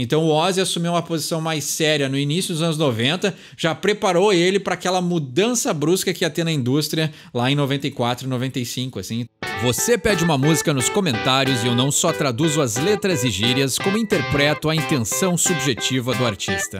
Então o Ozzy assumiu uma posição mais séria no início dos anos 90, já preparou ele para aquela mudança brusca que ia ter na indústria lá em 94, 95, assim. Você pede uma música nos comentários e eu não só traduzo as letras e gírias, como interpreto a intenção subjetiva do artista.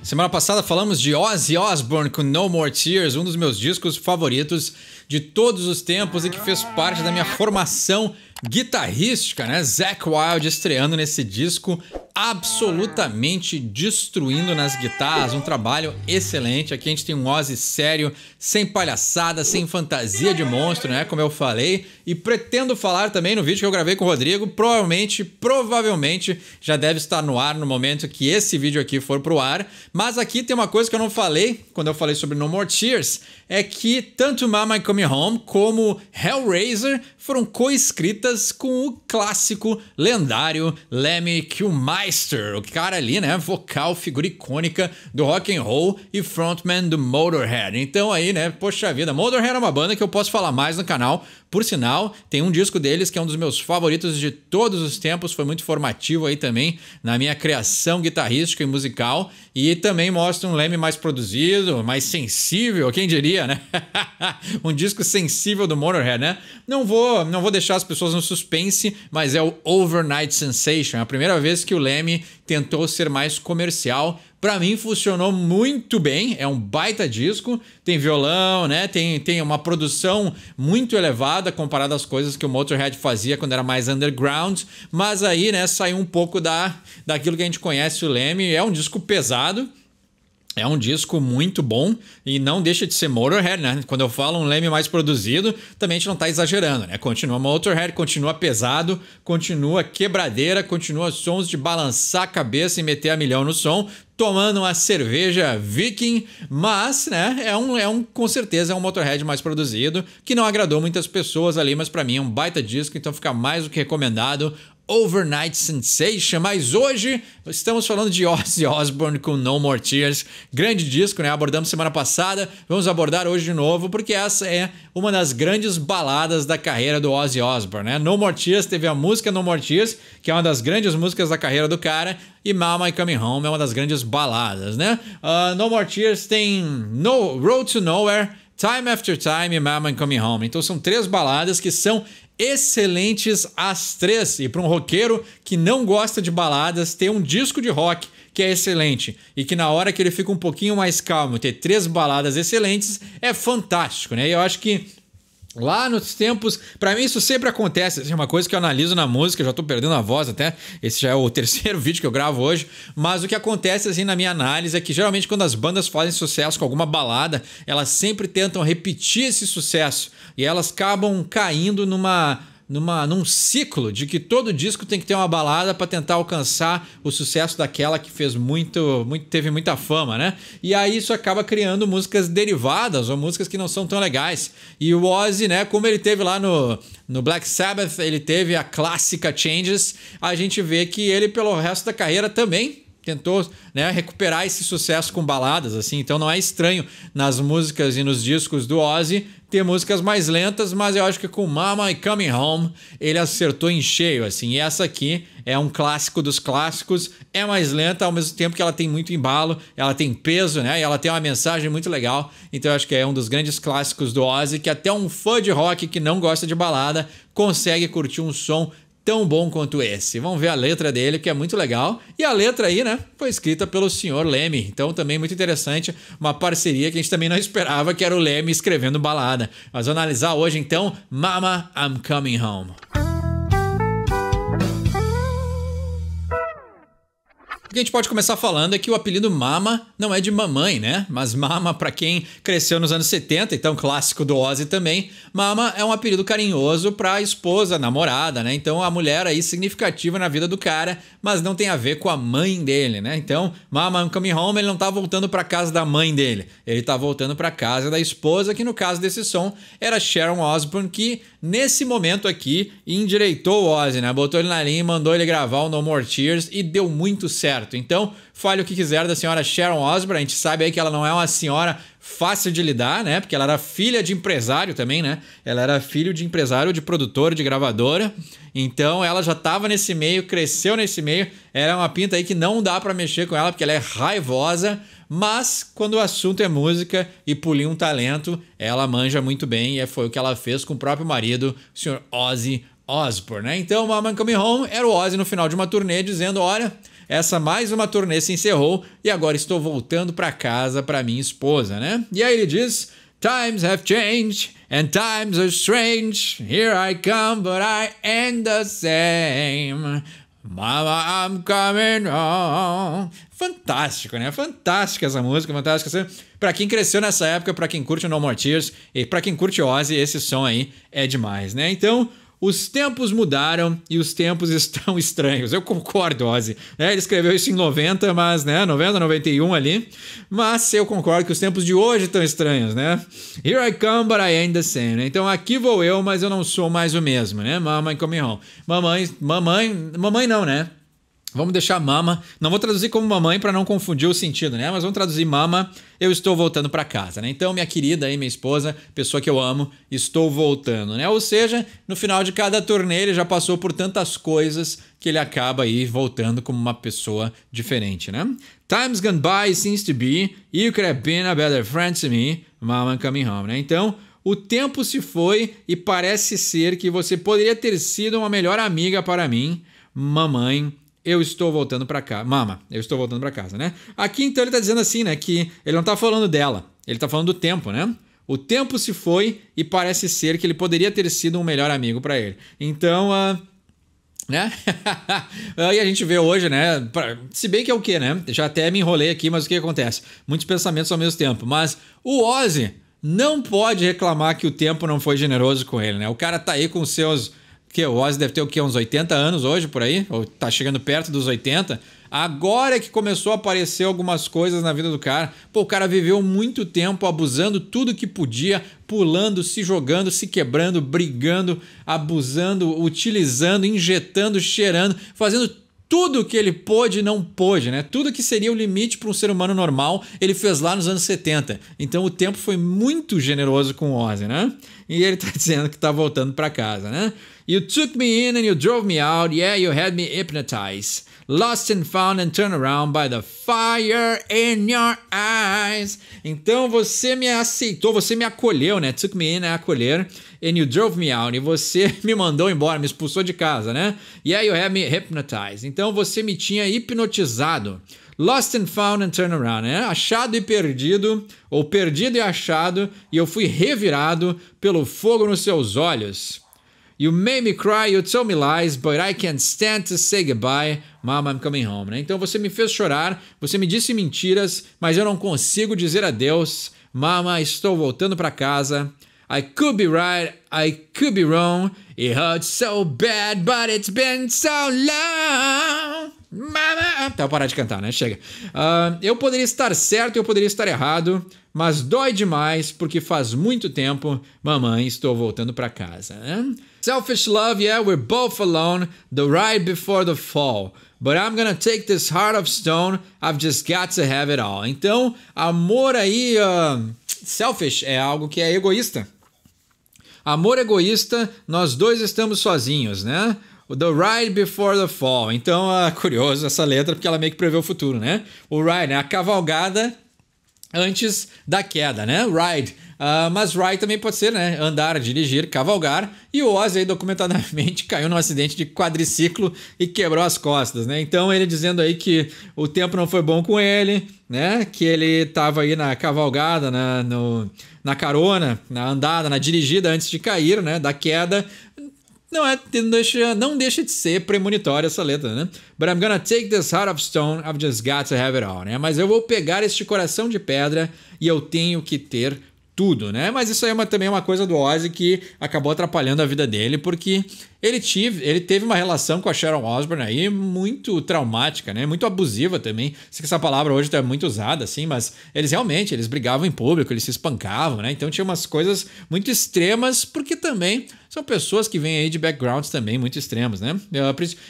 Semana passada falamos de Ozzy Osbourne com No More Tears, um dos meus discos favoritos de todos os tempos e que fez parte da minha formação guitarrística, né? Zack Wild estreando nesse disco, absolutamente destruindo nas guitarras, um trabalho excelente. Aqui a gente tem um Ozzy sério, sem palhaçada, sem fantasia de monstro, né? Como eu falei, e pretendo falar também no vídeo que eu gravei com o Rodrigo, provavelmente, provavelmente já deve estar no ar no momento que esse vídeo aqui for pro ar. Mas aqui tem uma coisa que eu não falei quando eu falei sobre No More Tears, é que tanto Mama Coming Home como Hellraiser foram coescritas lutas com o clássico, lendário Lemmy Kilmister, o cara ali, né, vocal, figura icônica do rock and roll e frontman do Motorhead. Então aí, né, poxa vida, Motorhead é uma banda que eu posso falar mais no canal, por sinal, tem um disco deles que é um dos meus favoritos de todos os tempos, foi muito formativo aí também na minha criação guitarrística e musical e também mostra um leme mais produzido, mais sensível, quem diria, né? um disco sensível do Motorhead, né? Não vou, não vou deixar as pessoas no suspense, mas é o Overnight Sensation, é a primeira vez que o leme tentou ser mais comercial para mim funcionou muito bem, é um baita disco, tem violão, né? Tem, tem uma produção muito elevada comparada às coisas que o Motorhead fazia quando era mais underground, mas aí, né, saiu um pouco da daquilo que a gente conhece o Leme, é um disco pesado, é um disco muito bom e não deixa de ser Motorhead, né? Quando eu falo um leme mais produzido, também a gente não tá exagerando, né? Continua Motorhead, continua pesado, continua quebradeira, continua sons de balançar a cabeça e meter a milhão no som, tomando uma cerveja viking, mas, né, é um, é um com certeza é um Motorhead mais produzido, que não agradou muitas pessoas ali, mas para mim é um baita disco, então fica mais do que recomendado. Overnight Sensation, mas hoje estamos falando de Ozzy Osbourne com No More Tears, grande disco, né? Abordamos semana passada, vamos abordar hoje de novo, porque essa é uma das grandes baladas da carreira do Ozzy Osbourne, né? No More Tears teve a música No More Tears, que é uma das grandes músicas da carreira do cara, e Mama I Coming Home é uma das grandes baladas, né? Uh, no More Tears tem No Road to Nowhere, Time After Time e Mama and Coming Home. Então são três baladas que são excelentes as três. E para um roqueiro que não gosta de baladas, ter um disco de rock que é excelente e que na hora que ele fica um pouquinho mais calmo, ter três baladas excelentes é fantástico, né? E eu acho que Lá nos tempos, para mim isso sempre acontece, assim, é uma coisa que eu analiso na música, já tô perdendo a voz até, esse já é o terceiro vídeo que eu gravo hoje, mas o que acontece assim na minha análise é que geralmente quando as bandas fazem sucesso com alguma balada, elas sempre tentam repetir esse sucesso e elas acabam caindo numa numa, num ciclo de que todo disco tem que ter uma balada para tentar alcançar o sucesso daquela que fez muito, muito, teve muita fama, né? E aí isso acaba criando músicas derivadas ou músicas que não são tão legais. E o Ozzy, né, como ele teve lá no, no Black Sabbath, ele teve a clássica Changes, a gente vê que ele pelo resto da carreira também tentou né, recuperar esse sucesso com baladas, assim. Então não é estranho nas músicas e nos discos do Ozzy ter músicas mais lentas, mas eu acho que com Mama e Coming Home ele acertou em cheio, assim. E essa aqui é um clássico dos clássicos, é mais lenta ao mesmo tempo que ela tem muito embalo, ela tem peso, né? E ela tem uma mensagem muito legal. Então eu acho que é um dos grandes clássicos do Ozzy que até um fã de rock que não gosta de balada consegue curtir um som tão bom quanto esse. Vamos ver a letra dele, que é muito legal. E a letra aí, né, foi escrita pelo senhor Leme. Então também muito interessante, uma parceria que a gente também não esperava, que era o Leme escrevendo balada. Mas vamos analisar hoje então Mama, I'm Coming Home. O que a gente pode começar falando é que o apelido Mama não é de mamãe, né? Mas Mama, para quem cresceu nos anos 70, então clássico do Ozzy também, Mama é um apelido carinhoso para esposa, namorada, né? Então a mulher aí significativa na vida do cara, mas não tem a ver com a mãe dele, né? Então, Mama I'm Coming Home, ele não tá voltando para casa da mãe dele, ele tá voltando para casa da esposa, que no caso desse som era Sharon Osbourne, que nesse momento aqui, endireitou o Ozzy, né? Botou ele na linha, mandou ele gravar o No More Tears e deu muito certo. Então, fale o que quiser da senhora Sharon Osbourne, a gente sabe aí que ela não é uma senhora fácil de lidar, né? Porque ela era filha de empresário também, né? Ela era filho de empresário, de produtor, de gravadora. Então ela já estava nesse meio, cresceu nesse meio. Ela é uma pinta aí que não dá para mexer com ela porque ela é raivosa. Mas quando o assunto é música e polir um talento, ela manja muito bem e foi o que ela fez com o próprio marido, o senhor Ozzy Osbourne, né? Então, Mama Coming Home era o Ozzy no final de uma turnê dizendo: "Olha, essa mais uma turnê se encerrou e agora estou voltando para casa para minha esposa, né?" E aí ele diz: "Times have changed and times are strange. Here I come, but I am the same. Mama, I'm coming on. Fantástico, né? Fantástica essa música, fantástica. Pra quem cresceu nessa época, pra quem curte No More Tears e pra quem curte Ozzy, esse som aí é demais, né? Então, os tempos mudaram e os tempos estão estranhos. Eu concordo, Ozzy. É, ele escreveu isso em 90, mas, né, 90, 91 ali. Mas eu concordo que os tempos de hoje estão estranhos, né? Here I come, but I ain't the same. Né? Então aqui vou eu, mas eu não sou mais o mesmo, né? Mamãe coming home. Mamãe, mamãe, mamãe não, né? Vamos deixar mama. Não vou traduzir como mamãe para não confundir o sentido, né? Mas vamos traduzir mama. Eu estou voltando para casa, né? Então, minha querida aí, minha esposa, pessoa que eu amo, estou voltando, né? Ou seja, no final de cada turnê ele já passou por tantas coisas que ele acaba aí voltando como uma pessoa diferente, né? Times gone by seems to be. You could have been a better friend to me. Mama coming home, né? Então, o tempo se foi e parece ser que você poderia ter sido uma melhor amiga para mim. Mamãe eu estou voltando para cá. Mama, eu estou voltando para casa, né? Aqui então ele está dizendo assim, né? Que ele não está falando dela, ele está falando do tempo, né? O tempo se foi e parece ser que ele poderia ter sido um melhor amigo para ele. Então, uh, né? Ah, e a gente vê hoje, né? Se bem que é o que, né? Já até me enrolei aqui, mas o que acontece? Muitos pensamentos ao mesmo tempo. Mas o Ozzy não pode reclamar que o tempo não foi generoso com ele, né? O cara tá aí com seus que o Ozzy deve ter o que uns 80 anos hoje por aí, ou tá chegando perto dos 80. Agora é que começou a aparecer algumas coisas na vida do cara. Pô, o cara viveu muito tempo abusando tudo que podia, pulando, se jogando, se quebrando, brigando, abusando, utilizando, injetando, cheirando, fazendo tudo que ele pôde e não pôde, né? Tudo que seria o limite para um ser humano normal, ele fez lá nos anos 70. Então o tempo foi muito generoso com o Ozzy, né? E ele tá dizendo que tá voltando para casa, né? You took me in and you drove me out. Yeah, you had me hypnotized. Lost and found and turned around by the fire in your eyes. Então você me aceitou, você me acolheu, né? Took me in é acolher. And you drove me out. E você me mandou embora, me expulsou de casa, né? Yeah, you had me hypnotized. Então você me tinha hipnotizado. Lost and Found and turned Around, né? Achado e perdido, ou perdido e achado, e eu fui revirado pelo fogo nos seus olhos. You made me cry, you told me lies, but I can't stand to say goodbye. Mama, I'm coming home. Né? Então você me fez chorar, você me disse mentiras, mas eu não consigo dizer adeus. Mama, estou voltando para casa. I could be right, I could be wrong. It hurts so bad, but it's been so long. Mama. Tá, eu parar de cantar, né? Chega. Uh, eu poderia estar certo, eu poderia estar errado, mas dói demais porque faz muito tempo, mamãe, estou voltando para casa. Né? Selfish Love, yeah, we're both alone, the ride before the fall. But I'm gonna take this heart of stone, I've just got to have it all. Então, amor aí, uh, selfish é algo que é egoísta. Amor egoísta, nós dois estamos sozinhos, né? The Ride Before the Fall. Então, é uh, curioso essa letra, porque ela meio que prevê o futuro, né? O Ride, né? a cavalgada antes da queda, né? Ride. Uh, mas ride também pode ser, né? Andar, dirigir, cavalgar. E o Ozzy aí, documentadamente caiu num acidente de quadriciclo e quebrou as costas, né? Então ele dizendo aí que o tempo não foi bom com ele, né? Que ele tava aí na cavalgada, na, no, na carona, na andada, na dirigida antes de cair, né? Da queda não é, não deixa, não deixa de ser premonitória essa letra, né? But I'm gonna take this heart of stone, I've just got to have it all, né? Mas eu vou pegar este coração de pedra e eu tenho que ter tudo, né? Mas isso aí é uma, também é uma coisa do Ozzy que acabou atrapalhando a vida dele, porque ele, tive, ele teve uma relação com a Sharon Osbourne aí muito traumática, né? Muito abusiva também. Sei que essa palavra hoje tá muito usada, assim, mas eles realmente, eles brigavam em público, eles se espancavam, né? Então tinha umas coisas muito extremas, porque também são pessoas que vêm aí de backgrounds também muito extremos, né? Eu,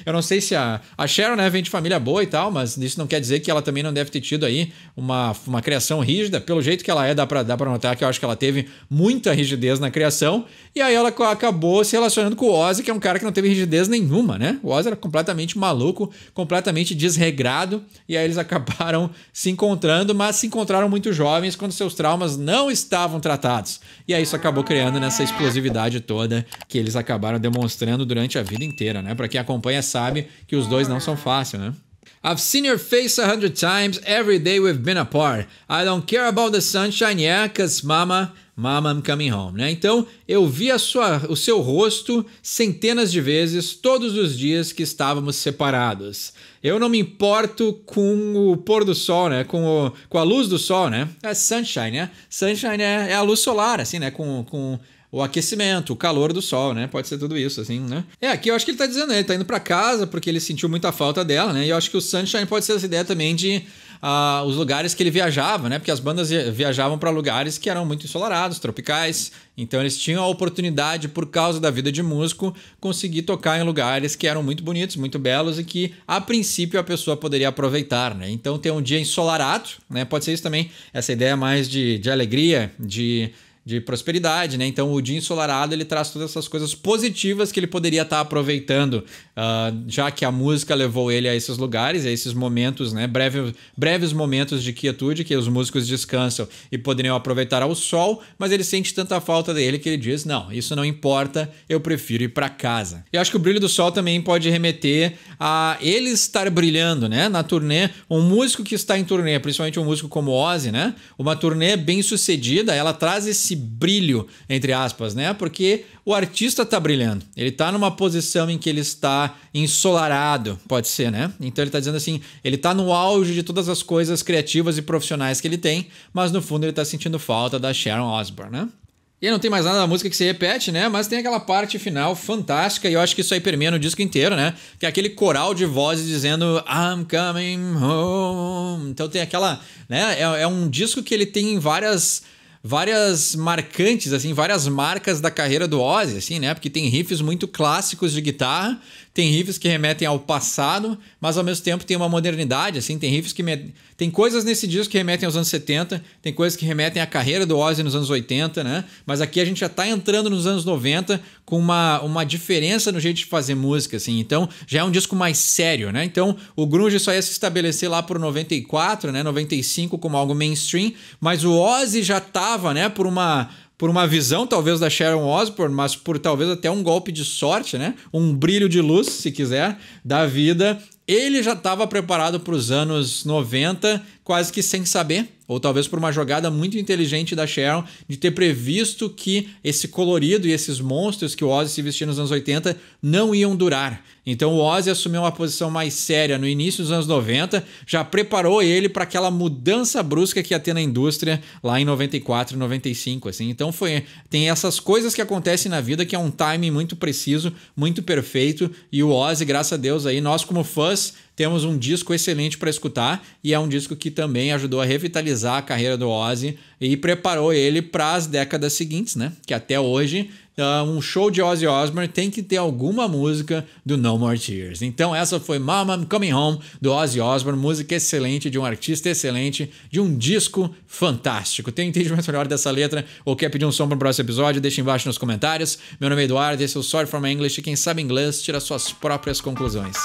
eu não sei se a, a Sharon né, vem de família boa e tal, mas isso não quer dizer que ela também não deve ter tido aí uma, uma criação rígida. Pelo jeito que ela é, dá pra, dá pra notar que eu acho que ela teve muita rigidez na criação. E aí ela acabou se relacionando com o Ozzy, que é um cara que não teve rigidez nenhuma, né? O Ozzy era completamente maluco, completamente desregrado. E aí eles acabaram se encontrando, mas se encontraram muito jovens quando seus traumas não estavam tratados. E aí isso acabou criando nessa explosividade toda que eles acabaram demonstrando durante a vida inteira, né? Para quem acompanha sabe que os dois não são fáceis, né? I've seen your face a hundred times, every day we've been apart. I don't care about the sunshine, yeah, cause mama, mama I'm coming home, né? Então, eu vi a sua, o seu rosto centenas de vezes todos os dias que estávamos separados. Eu não me importo com o pôr do sol, né? Com, o, com a luz do sol, né? É sunshine, né? Sunshine é, é a luz solar, assim, né? Com, com o aquecimento, o calor do sol, né? Pode ser tudo isso, assim, né? É, aqui eu acho que ele tá dizendo, ele tá indo para casa porque ele sentiu muita falta dela, né? E eu acho que o Sunshine pode ser essa ideia também de ah, os lugares que ele viajava, né? Porque as bandas viajavam para lugares que eram muito ensolarados, tropicais. Então eles tinham a oportunidade, por causa da vida de músico, conseguir tocar em lugares que eram muito bonitos, muito belos e que, a princípio, a pessoa poderia aproveitar, né? Então ter um dia ensolarado, né? Pode ser isso também, essa ideia mais de, de alegria, de de prosperidade, né? Então o dia ensolarado ele traz todas essas coisas positivas que ele poderia estar tá aproveitando, uh, já que a música levou ele a esses lugares, a esses momentos, né? Breve, breves momentos de quietude que os músicos descansam e poderiam aproveitar ao sol, mas ele sente tanta falta dele que ele diz não, isso não importa, eu prefiro ir para casa. E acho que o brilho do sol também pode remeter a ele estar brilhando, né? Na turnê, um músico que está em turnê, principalmente um músico como Ozzy, né? Uma turnê bem sucedida, ela traz esse brilho, entre aspas, né? Porque o artista está brilhando. Ele está numa posição em que ele está ensolarado, pode ser, né? Então ele está dizendo assim, ele está no auge de todas as coisas criativas e profissionais que ele tem, mas no fundo ele está sentindo falta da Sharon Osbourne, né? E não tem mais nada da música que se repete, né? Mas tem aquela parte final fantástica, e eu acho que isso aí permeia no disco inteiro, né? Que é aquele coral de vozes dizendo I'm coming home. Então tem aquela. né? É, é um disco que ele tem várias várias marcantes, assim, várias marcas da carreira do Ozzy, assim, né? Porque tem riffs muito clássicos de guitarra tem riffs que remetem ao passado, mas ao mesmo tempo tem uma modernidade, assim, tem riffs que me... tem coisas nesse disco que remetem aos anos 70, tem coisas que remetem à carreira do Ozzy nos anos 80, né? Mas aqui a gente já está entrando nos anos 90 com uma, uma diferença no jeito de fazer música, assim. Então, já é um disco mais sério, né? Então, o grunge só ia se estabelecer lá por 94, né, 95 como algo mainstream, mas o Ozzy já tava, né, por uma por uma visão talvez da Sharon Osbourne, mas por talvez até um golpe de sorte, né? Um brilho de luz, se quiser, da vida. Ele já estava preparado para os anos 90, quase que sem saber ou talvez por uma jogada muito inteligente da Sharon de ter previsto que esse colorido e esses monstros que o Ozzy se vestia nos anos 80 não iam durar. Então o Ozzy assumiu uma posição mais séria no início dos anos 90, já preparou ele para aquela mudança brusca que ia ter na indústria lá em 94, 95, assim. Então foi tem essas coisas que acontecem na vida que é um timing muito preciso, muito perfeito e o Ozzy, graças a Deus aí, nós como fãs temos um disco excelente para escutar e é um disco que também ajudou a revitalizar a carreira do Ozzy e preparou ele para as décadas seguintes, né? Que até hoje ah, um show de Ozzy Osbourne tem que ter alguma música do No More Tears. Então essa foi Mama I'm Coming Home do Ozzy Osbourne, música excelente de um artista excelente, de um disco fantástico. Tem entendimento melhor dessa letra ou quer pedir um som para o próximo episódio? Deixa embaixo nos comentários. Meu nome é Eduardo, esse é o Sorry My English. e Quem sabe inglês tira suas próprias conclusões.